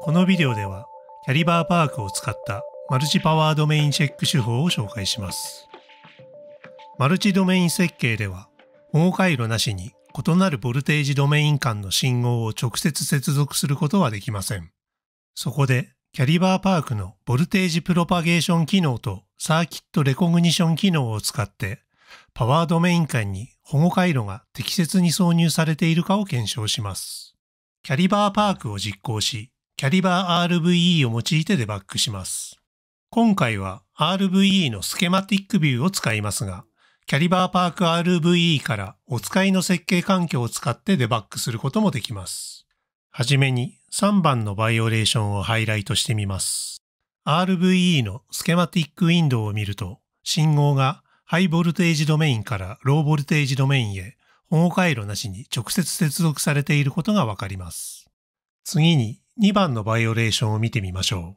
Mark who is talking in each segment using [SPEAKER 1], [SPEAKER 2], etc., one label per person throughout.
[SPEAKER 1] このビデオではキャリバーパークを使ったマルチパワードメインチェック手法を紹介します。マルチドメイン設計では保護回路なしに異なるボルテージドメイン間の信号を直接接続することはできません。そこでキャリバーパークのボルテージプロパゲーション機能とサーキットレコグニション機能を使ってパワードメイン間に保護回路が適切に挿入されているかを検証します。キャリバーパークを実行しキャリバー RVE を用いてデバッグします。今回は RVE のスケマティックビューを使いますが、キャリバーパーク RVE からお使いの設計環境を使ってデバッグすることもできます。はじめに3番のバイオレーションをハイライトしてみます。RVE のスケマティックウィンドウを見ると、信号がハイボルテージドメインからローボルテージドメインへ保護回路なしに直接接続されていることがわかります。次に2番のバイオレーションを見てみましょう。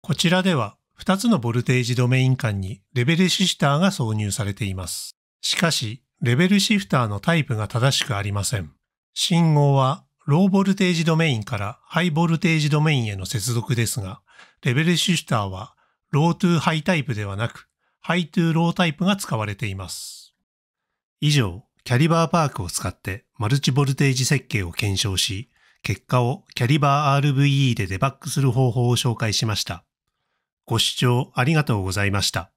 [SPEAKER 1] こちらでは2つのボルテージドメイン間にレベルシフターが挿入されています。しかし、レベルシフターのタイプが正しくありません。信号はローボルテージドメインからハイボルテージドメインへの接続ですが、レベルシフターはロートゥーハイタイプではなく、ハイトゥーロータイプが使われています。以上、キャリバーパークを使ってマルチボルテージ設計を検証し、結果をキャリバー RVE でデバッグする方法を紹介しました。ご視聴ありがとうございまし
[SPEAKER 2] た。